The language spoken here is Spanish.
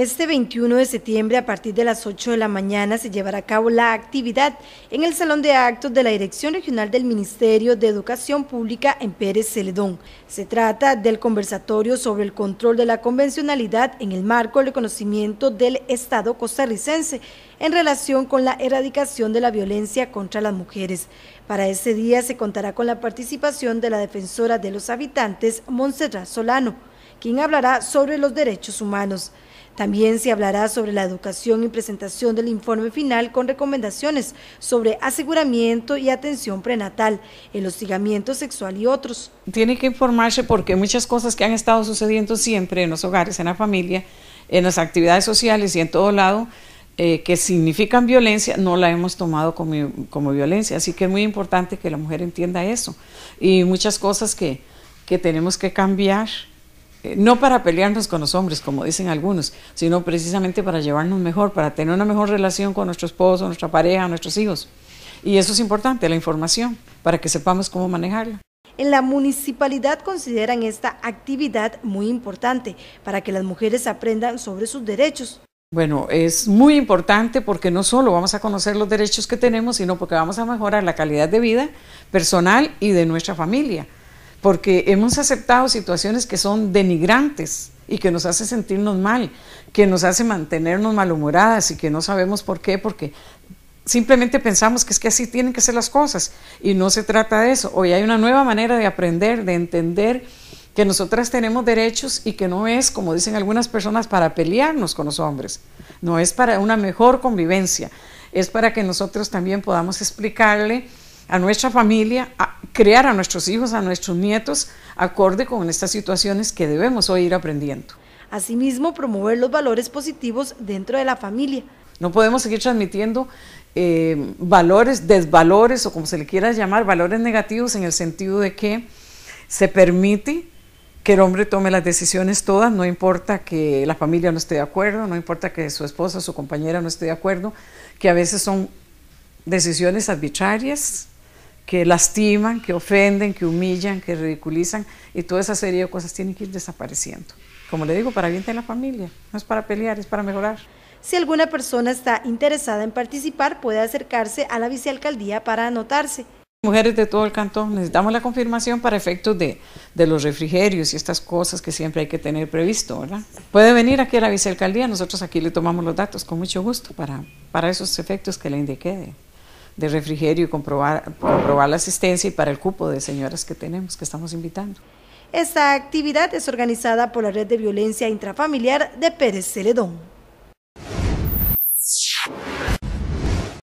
Este 21 de septiembre, a partir de las 8 de la mañana, se llevará a cabo la actividad en el Salón de Actos de la Dirección Regional del Ministerio de Educación Pública en Pérez Celedón. Se trata del conversatorio sobre el control de la convencionalidad en el marco del reconocimiento del Estado costarricense en relación con la erradicación de la violencia contra las mujeres. Para ese día se contará con la participación de la defensora de los habitantes, Montserrat Solano, quien hablará sobre los derechos humanos. También se hablará sobre la educación y presentación del informe final con recomendaciones sobre aseguramiento y atención prenatal, el hostigamiento sexual y otros. Tiene que informarse porque muchas cosas que han estado sucediendo siempre en los hogares, en la familia, en las actividades sociales y en todo lado, eh, que significan violencia, no la hemos tomado como, violencia. Así que es muy importante que la mujer entienda eso. Y muchas cosas que, que tenemos que cambiar eh, no para pelearnos con los hombres, como dicen algunos, sino precisamente para llevarnos mejor, para tener una mejor relación con nuestro esposo, nuestra pareja, nuestros hijos. Y eso es importante, la información, para que sepamos cómo manejarla. En la municipalidad consideran esta actividad muy importante para que las mujeres aprendan sobre sus derechos. Bueno, es muy importante porque no solo vamos a conocer los derechos que tenemos, sino porque vamos a mejorar la calidad de vida personal y de nuestra familia porque hemos aceptado situaciones que son denigrantes y que nos hace sentirnos mal, que nos hace mantenernos malhumoradas y que no sabemos por qué, porque simplemente pensamos que es que así tienen que ser las cosas y no se trata de eso. Hoy hay una nueva manera de aprender, de entender que nosotras tenemos derechos y que no es, como dicen algunas personas, para pelearnos con los hombres, no es para una mejor convivencia, es para que nosotros también podamos explicarle a nuestra familia, a crear a nuestros hijos, a nuestros nietos, acorde con estas situaciones que debemos hoy ir aprendiendo. Asimismo, promover los valores positivos dentro de la familia. No podemos seguir transmitiendo eh, valores, desvalores o como se le quiera llamar, valores negativos en el sentido de que se permite que el hombre tome las decisiones todas, no importa que la familia no esté de acuerdo, no importa que su esposa, su compañera no esté de acuerdo, que a veces son decisiones arbitrarias, que lastiman, que ofenden, que humillan, que ridiculizan y toda esa serie de cosas tienen que ir desapareciendo. Como le digo, para bien de la familia, no es para pelear, es para mejorar. Si alguna persona está interesada en participar, puede acercarse a la vicealcaldía para anotarse. Mujeres de todo el cantón, necesitamos la confirmación para efectos de, de los refrigerios y estas cosas que siempre hay que tener previsto, ¿verdad? Puede venir aquí a la vicealcaldía, nosotros aquí le tomamos los datos con mucho gusto para, para esos efectos que le indiqué de refrigerio y comprobar, la asistencia y para el cupo de señoras que tenemos, que estamos invitando. Esta actividad es organizada por la Red de Violencia Intrafamiliar de Pérez Celedón.